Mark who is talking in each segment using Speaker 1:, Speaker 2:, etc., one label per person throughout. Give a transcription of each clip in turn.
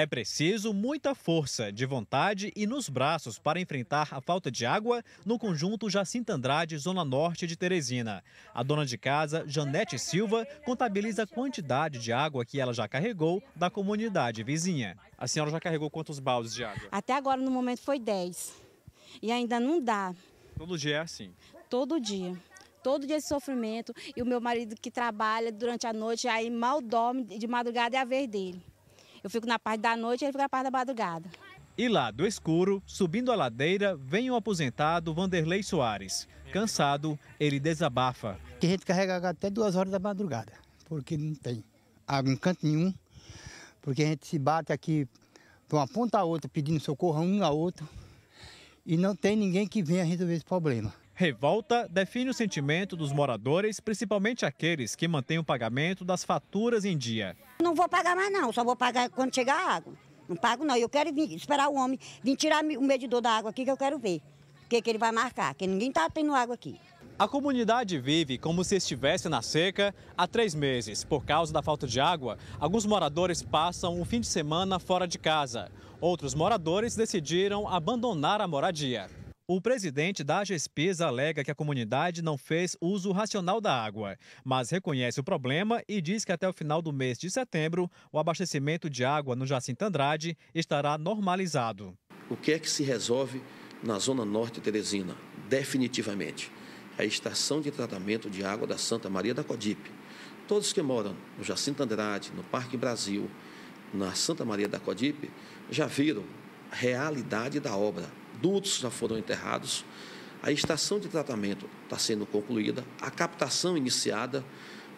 Speaker 1: É preciso muita força de vontade e nos braços para enfrentar a falta de água no conjunto Jacinta Andrade, Zona Norte de Teresina. A dona de casa, Janete Silva, contabiliza a quantidade de água que ela já carregou da comunidade vizinha. A senhora já carregou quantos baldes de água?
Speaker 2: Até agora, no momento, foi 10. E ainda não dá.
Speaker 1: Todo dia é assim?
Speaker 2: Todo dia todo dia de sofrimento. E o meu marido que trabalha durante a noite, aí mal dorme de madrugada é a vez dele. Eu fico na parte da noite e ele fica na parte da madrugada.
Speaker 1: E lá do escuro, subindo a ladeira, vem o aposentado Vanderlei Soares. Cansado, ele desabafa.
Speaker 2: Que a gente carrega até duas horas da madrugada, porque não tem água em canto nenhum, porque a gente se bate aqui de uma ponta a outra pedindo socorro um a outro e não tem ninguém que venha resolver esse problema.
Speaker 1: Revolta define o sentimento dos moradores, principalmente aqueles que mantêm o pagamento das faturas em dia.
Speaker 2: Não vou pagar mais não, só vou pagar quando chegar a água. Não pago não, eu quero vir, esperar o homem vir tirar o medidor da água aqui que eu quero ver. O que, que ele vai marcar, que ninguém está tendo água aqui.
Speaker 1: A comunidade vive como se estivesse na seca há três meses. Por causa da falta de água, alguns moradores passam o fim de semana fora de casa. Outros moradores decidiram abandonar a moradia. O presidente da Gespesa alega que a comunidade não fez uso racional da água, mas reconhece o problema e diz que até o final do mês de setembro, o abastecimento de água no Jacinto Andrade estará normalizado.
Speaker 3: O que é que se resolve na zona norte de Teresina? Definitivamente, a estação de tratamento de água da Santa Maria da Codipe. Todos que moram no Jacinto Andrade, no Parque Brasil, na Santa Maria da Codipe, já viram a realidade da obra dutos já foram enterrados, a estação de tratamento está sendo concluída, a captação iniciada,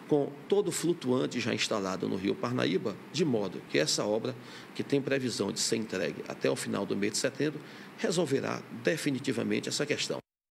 Speaker 3: com todo o flutuante já instalado no Rio Parnaíba, de modo que essa obra, que tem previsão de ser entregue até o final do mês de setembro, resolverá definitivamente essa questão.